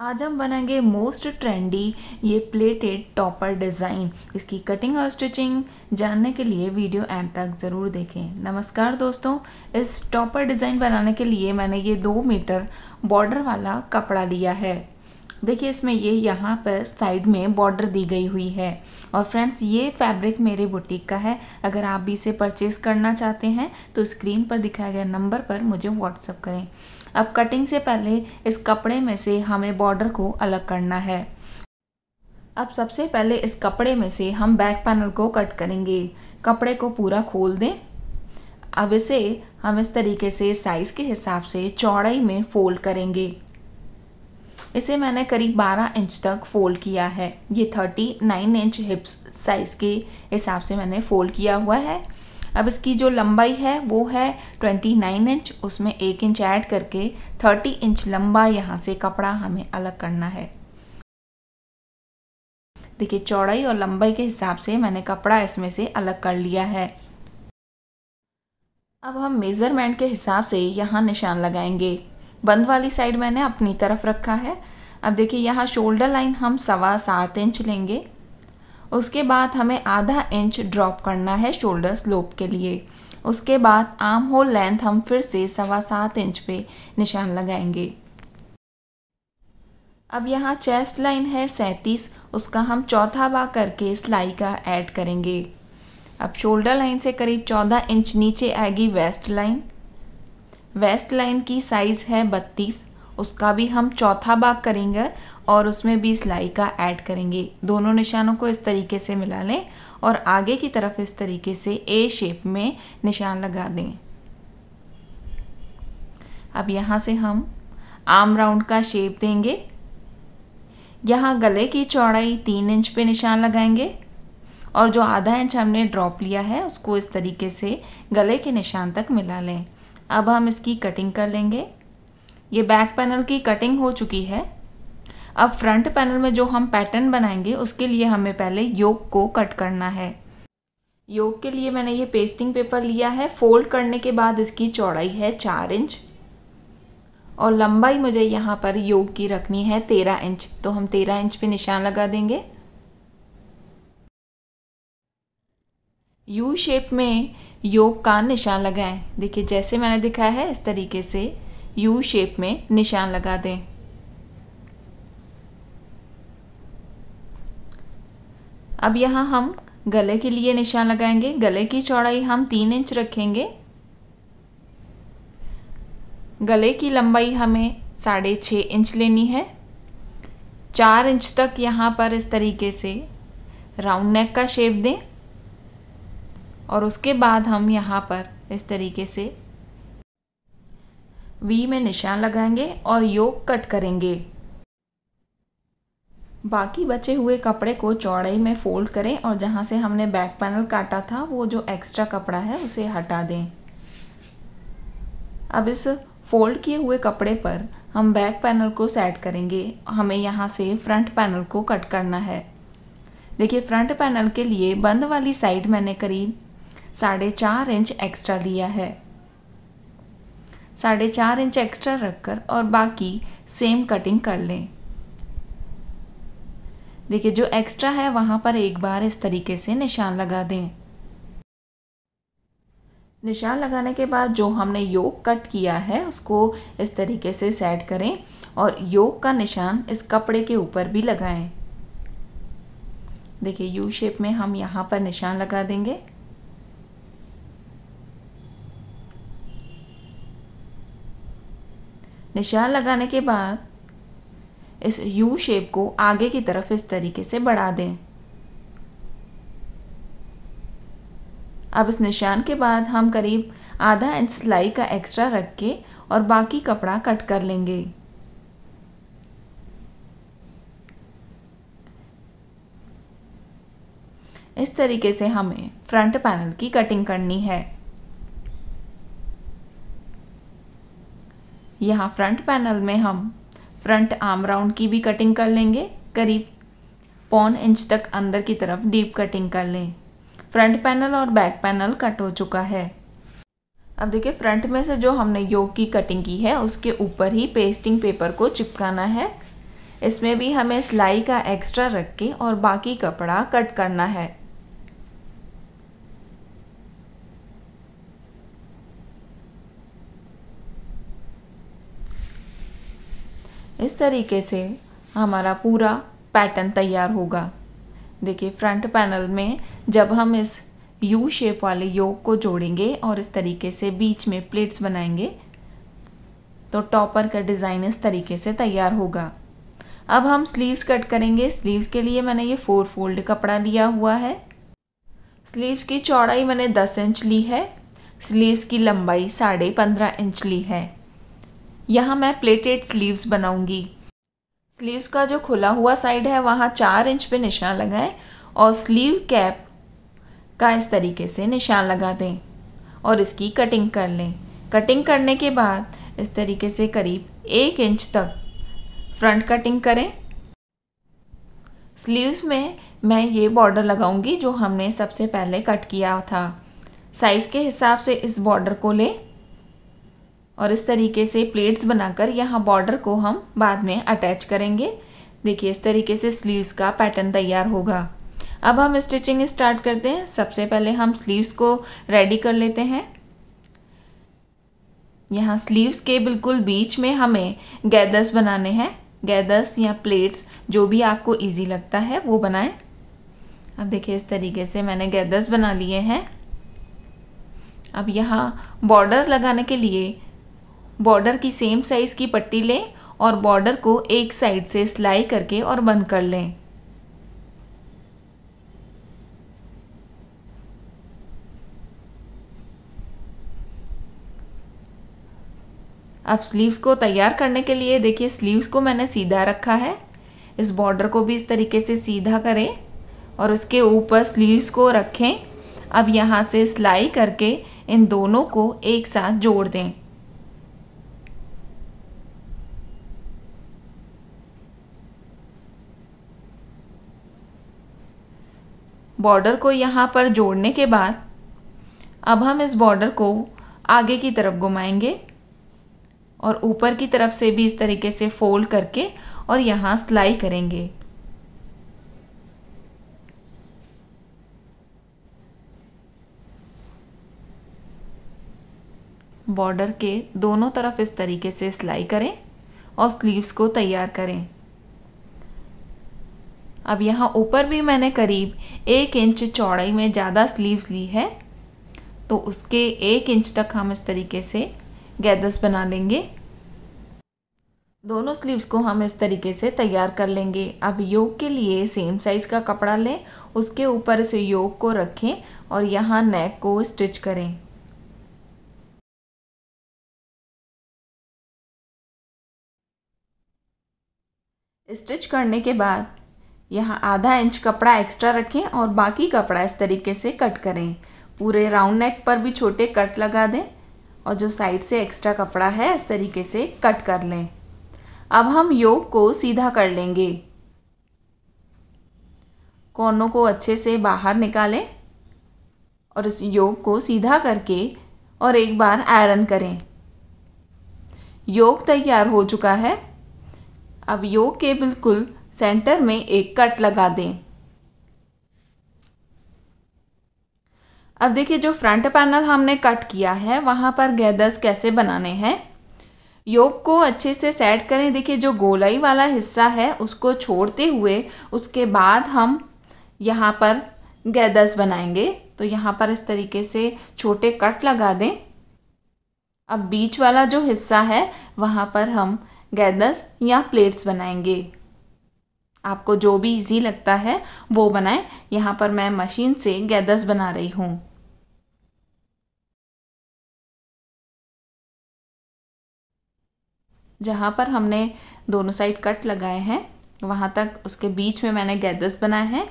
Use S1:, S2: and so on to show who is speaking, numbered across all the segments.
S1: आज हम बनाएंगे मोस्ट ट्रेंडी ये प्लेटेड टॉपर डिज़ाइन इसकी कटिंग और स्टिचिंग जानने के लिए वीडियो एंड तक ज़रूर देखें नमस्कार दोस्तों इस टॉपर डिज़ाइन बनाने के लिए मैंने ये दो मीटर बॉर्डर वाला कपड़ा लिया है देखिए इसमें ये यहाँ पर साइड में बॉर्डर दी गई हुई है और फ्रेंड्स ये फैब्रिक मेरे बुटीक का है अगर आप भी इसे परचेज़ करना चाहते हैं तो स्क्रीन पर दिखाया गया नंबर पर मुझे व्हाट्सअप करें अब कटिंग से पहले इस कपड़े में से हमें बॉर्डर को अलग करना है अब सबसे पहले इस कपड़े में से हम बैक पैनल को कट करेंगे कपड़े को पूरा खोल दें अब इसे हम इस तरीके से साइज़ के हिसाब से चौड़ाई में फोल्ड करेंगे इसे मैंने करीब 12 इंच तक फोल्ड किया है ये 39 इंच हिप्स साइज़ के हिसाब से मैंने फोल्ड किया हुआ है अब इसकी जो लंबाई है वो है 29 इंच उसमें एक इंच ऐड करके 30 इंच लंबा यहाँ से कपड़ा हमें अलग करना है देखिए चौड़ाई और लंबाई के हिसाब से मैंने कपड़ा इसमें से अलग कर लिया है अब हम मेज़रमेंट के हिसाब से यहाँ निशान लगाएंगे बंद वाली साइड मैंने अपनी तरफ रखा है अब देखिए यहाँ शोल्डर लाइन हम सवा सात इंच लेंगे उसके बाद हमें आधा इंच ड्रॉप करना है शोल्डर स्लोप के लिए उसके बाद आर्म होल लेंथ हम फिर से सवा सात इंच पे निशान लगाएंगे अब यहाँ चेस्ट लाइन है सैंतीस उसका हम चौथा बा करके सिलाई का ऐड करेंगे अब शोल्डर लाइन से करीब चौदह इंच नीचे आएगी वेस्ट लाइन वेस्ट लाइन की साइज़ है बत्तीस उसका भी हम चौथा भाग करेंगे और उसमें भी सिलाई का ऐड करेंगे दोनों निशानों को इस तरीके से मिला लें और आगे की तरफ इस तरीके से ए शेप में निशान लगा दें अब यहाँ से हम आर्म राउंड का शेप देंगे यहाँ गले की चौड़ाई तीन इंच पे निशान लगाएंगे और जो आधा इंच हमने ड्रॉप लिया है उसको इस तरीके से गले के निशान तक मिला लें अब हम इसकी कटिंग कर लेंगे ये बैक पैनल की कटिंग हो चुकी है अब फ्रंट पैनल में जो हम पैटर्न बनाएंगे उसके लिए हमें पहले योग को कट करना है योग के लिए मैंने ये पेस्टिंग पेपर लिया है फोल्ड करने के बाद इसकी चौड़ाई है चार इंच और लंबाई मुझे यहाँ पर योग की रखनी है तेरह इंच तो हम तेरह इंच पे निशान लगा देंगे यू शेप में योग का निशान लगाएं देखिए जैसे मैंने दिखाया है इस तरीके से यू शेप में निशान लगा दें अब यहाँ हम गले के लिए निशान लगाएंगे गले की चौड़ाई हम तीन इंच रखेंगे गले की लंबाई हमें साढ़े छः इंच लेनी है चार इंच तक यहाँ पर इस तरीके से राउंड नेक का शेप दें और उसके बाद हम यहाँ पर इस तरीके से वी में निशान लगाएंगे और योग कट करेंगे बाकी बचे हुए कपड़े को चौड़ाई में फोल्ड करें और जहाँ से हमने बैक पैनल काटा था वो जो एक्स्ट्रा कपड़ा है उसे हटा दें अब इस फोल्ड किए हुए कपड़े पर हम बैक पैनल को सेट करेंगे हमें यहाँ से फ्रंट पैनल को कट करना है देखिए फ्रंट पैनल के लिए बंद वाली साइड मैंने करीब साढ़े चार इंच एक्स्ट्रा लिया है साढ़े चार इंच एक्स्ट्रा रखकर और बाकी सेम कटिंग कर लें देखिए जो एक्स्ट्रा है वहाँ पर एक बार इस तरीके से निशान लगा दें निशान लगाने के बाद जो हमने योग कट किया है उसको इस तरीके से सेट करें और योग का निशान इस कपड़े के ऊपर भी लगाएं। देखिए यू शेप में हम यहाँ पर निशान लगा देंगे निशान लगाने के बाद इस यू शेप को आगे की तरफ इस तरीके से बढ़ा दें अब इस निशान के बाद हम करीब आधा इंच सिलाई का एक्स्ट्रा रख के और बाकी कपड़ा कट कर लेंगे इस तरीके से हमें फ्रंट पैनल की कटिंग करनी है यहाँ फ्रंट पैनल में हम फ्रंट आर्म राउंड की भी कटिंग कर लेंगे करीब पौन इंच तक अंदर की तरफ डीप कटिंग कर लें फ्रंट पैनल और बैक पैनल कट हो चुका है अब देखिए फ्रंट में से जो हमने योग की कटिंग की है उसके ऊपर ही पेस्टिंग पेपर को चिपकाना है इसमें भी हमें सिलाई का एक्स्ट्रा रख के और बाकी कपड़ा कट करना है इस तरीके से हमारा पूरा पैटर्न तैयार होगा देखिए फ्रंट पैनल में जब हम इस यू शेप वाले योग को जोड़ेंगे और इस तरीके से बीच में प्लेट्स बनाएंगे तो टॉपर का डिज़ाइन इस तरीके से तैयार होगा अब हम स्लीव्स कट करेंगे स्लीव्स के लिए मैंने ये फोर फोल्ड कपड़ा लिया हुआ है स्लीव्स की चौड़ाई मैंने दस इंच ली है स्लीव्स की लंबाई साढ़े पंद्रह इंच ली है यहाँ मैं प्लेटेड स्लीव्स बनाऊँगी स्लीव्स का जो खुला हुआ साइड है वहाँ चार इंच पे निशान लगाएं और स्लीव कैप का इस तरीके से निशान लगा दें और इसकी कटिंग कर लें कटिंग करने के बाद इस तरीके से करीब एक इंच तक फ्रंट कटिंग करें स्लीव्स में मैं ये बॉर्डर लगाऊंगी जो हमने सबसे पहले कट किया था साइज़ के हिसाब से इस बॉर्डर को लें और इस तरीके से प्लेट्स बनाकर यहाँ बॉर्डर को हम बाद में अटैच करेंगे देखिए इस तरीके से स्लीव्स का पैटर्न तैयार होगा अब हम स्टिचिंग स्टार्ट करते हैं सबसे पहले हम स्लीव्स को रेडी कर लेते हैं यहाँ स्लीव्स के बिल्कुल बीच में हमें गैदर्स बनाने हैं गैदर्स या प्लेट्स जो भी आपको इजी लगता है वो बनाएं अब देखिए इस तरीके से मैंने गैदर्स बना लिए हैं अब यहाँ बॉर्डर लगाने के लिए बॉर्डर की सेम साइज़ की पट्टी लें और बॉर्डर को एक साइड से सिलाई करके और बंद कर लें अब स्लीव्स को तैयार करने के लिए देखिए स्लीव्स को मैंने सीधा रखा है इस बॉर्डर को भी इस तरीके से सीधा करें और उसके ऊपर स्लीव्स को रखें अब यहाँ से सिलाई करके इन दोनों को एक साथ जोड़ दें बॉर्डर को यहाँ पर जोड़ने के बाद अब हम इस बॉर्डर को आगे की तरफ घुमाएंगे और ऊपर की तरफ से भी इस तरीके से फोल्ड करके और यहाँ सिलाई करेंगे बॉर्डर के दोनों तरफ इस तरीके से सिलाई करें और स्लीव्स को तैयार करें अब यहाँ ऊपर भी मैंने करीब एक इंच चौड़ाई में ज़्यादा स्लीव्स ली है तो उसके एक इंच तक हम इस तरीके से गैदर्स बना लेंगे दोनों स्लीव्स को हम इस तरीके से तैयार कर लेंगे अब योग के लिए सेम साइज़ का कपड़ा लें उसके ऊपर से योग को रखें और यहाँ नेक को स्टिच करें स्टिच करने के बाद यहाँ आधा इंच कपड़ा एक्स्ट्रा रखें और बाकी कपड़ा इस तरीके से कट करें पूरे राउंड नेक पर भी छोटे कट लगा दें और जो साइड से एक्स्ट्रा कपड़ा है इस तरीके से कट कर लें अब हम योग को सीधा कर लेंगे कोनों को अच्छे से बाहर निकालें और इस योग को सीधा करके और एक बार आयरन करें योग तैयार हो चुका है अब योग के बिल्कुल सेंटर में एक कट लगा दें अब देखिए जो फ्रंट पैनल हमने कट किया है वहाँ पर गैदर्स कैसे बनाने हैं योग को अच्छे से सेट करें देखिए जो गोलाई वाला हिस्सा है उसको छोड़ते हुए उसके बाद हम यहाँ पर गैदर्स बनाएंगे तो यहाँ पर इस तरीके से छोटे कट लगा दें अब बीच वाला जो हिस्सा है वहाँ पर हम गैदर्स या प्लेट्स बनाएंगे आपको जो भी इजी लगता है वो बनाएं यहाँ पर मैं मशीन से गैदर्स बना रही हूँ जहाँ पर हमने दोनों साइड कट लगाए हैं वहाँ तक उसके बीच में मैंने गैदर्स बनाए हैं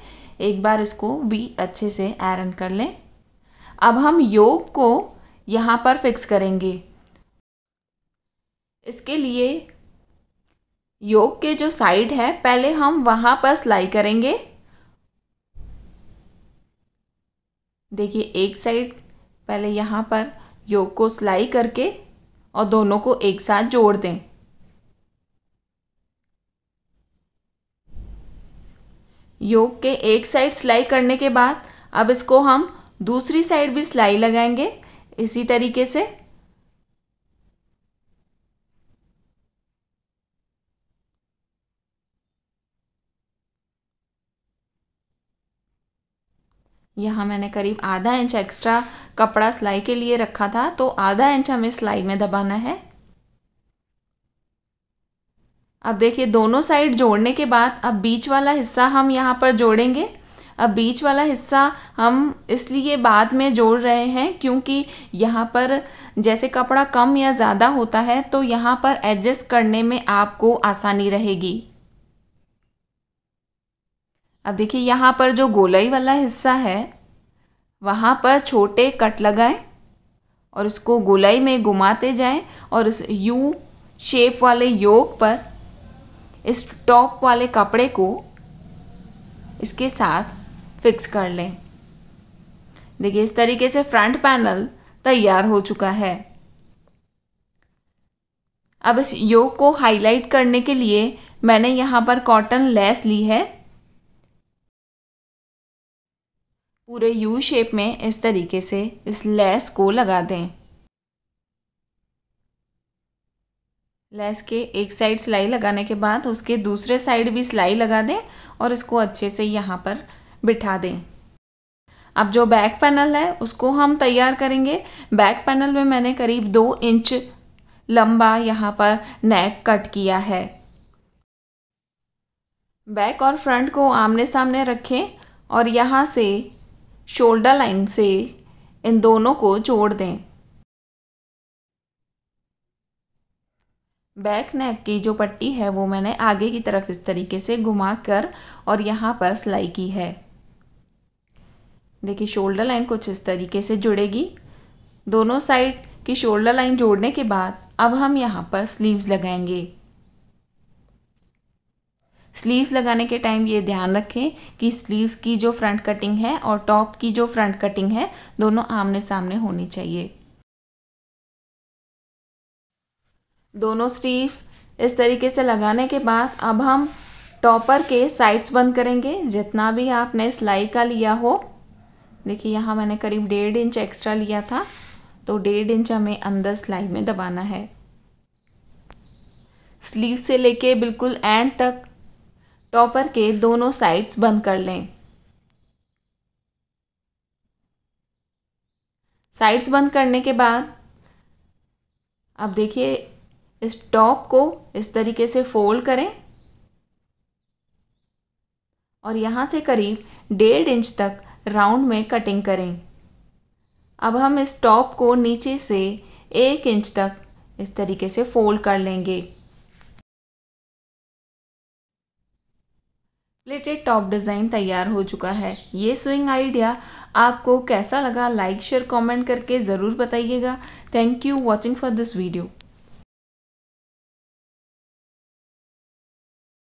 S1: एक बार इसको भी अच्छे से आयरन कर लें अब हम योग को यहाँ पर फिक्स करेंगे इसके लिए योग के जो साइड है पहले हम वहाँ पर सिलाई करेंगे देखिए एक साइड पहले यहाँ पर योग को सिलाई करके और दोनों को एक साथ जोड़ दें योग के एक साइड सिलाई करने के बाद अब इसको हम दूसरी साइड भी सिलाई लगाएंगे इसी तरीके से यहाँ मैंने करीब आधा इंच एक्स्ट्रा कपड़ा सिलाई के लिए रखा था तो आधा इंच हमें सिलाई में दबाना है अब देखिए दोनों साइड जोड़ने के बाद अब बीच वाला हिस्सा हम यहाँ पर जोड़ेंगे अब बीच वाला हिस्सा हम इसलिए बाद में जोड़ रहे हैं क्योंकि यहाँ पर जैसे कपड़ा कम या ज़्यादा होता है तो यहाँ पर एडजस्ट करने में आपको आसानी रहेगी अब देखिए यहाँ पर जो गोलाई वाला हिस्सा है वहाँ पर छोटे कट लगाएं और उसको गोलाई में घुमाते जाएं और उस यू शेप वाले योग पर इस टॉप वाले कपड़े को इसके साथ फिक्स कर लें देखिए इस तरीके से फ्रंट पैनल तैयार हो चुका है अब इस योग को हाईलाइट करने के लिए मैंने यहाँ पर कॉटन लेस ली है पूरे यू शेप में इस तरीके से इस लेस को लगा दें लेस के एक साइड सिलाई लगाने के बाद उसके दूसरे साइड भी सिलाई लगा दें और इसको अच्छे से यहाँ पर बिठा दें अब जो बैक पैनल है उसको हम तैयार करेंगे बैक पैनल में मैंने करीब दो इंच लंबा यहाँ पर नेक कट किया है बैक और फ्रंट को आमने सामने रखें और यहाँ से शोल्डर लाइन से इन दोनों को जोड़ दें बैक नेक की जो पट्टी है वो मैंने आगे की तरफ इस तरीके से घुमा कर और यहाँ पर सिलाई की है देखिए शोल्डर लाइन कुछ इस तरीके से जुड़ेगी दोनों साइड की शोल्डर लाइन जोड़ने के बाद अब हम यहाँ पर स्लीव्स लगाएंगे स्लीव्स लगाने के टाइम ये ध्यान रखें कि स्लीव्स की जो फ्रंट कटिंग है और टॉप की जो फ्रंट कटिंग है दोनों आमने सामने होनी चाहिए दोनों स्लीव्स इस तरीके से लगाने के बाद अब हम टॉपर के साइड्स बंद करेंगे जितना भी आपने सिलाई का लिया हो देखिए यहाँ मैंने करीब डेढ़ इंच एक्स्ट्रा लिया था तो डेढ़ इंच हमें अंदर सिलाई में दबाना है स्लीव से लेके बिल्कुल एंड तक टॉपर के दोनों साइड्स बंद कर लें साइड्स बंद करने के बाद अब देखिए इस टॉप को इस तरीके से फोल्ड करें और यहाँ से करीब डेढ़ इंच तक राउंड में कटिंग करें अब हम इस टॉप को नीचे से एक इंच तक इस तरीके से फोल्ड कर लेंगे प्लेटेड टॉप डिज़ाइन तैयार हो चुका है ये स्विंग आइडिया आपको कैसा लगा लाइक शेयर कमेंट करके ज़रूर बताइएगा thank you watching for this video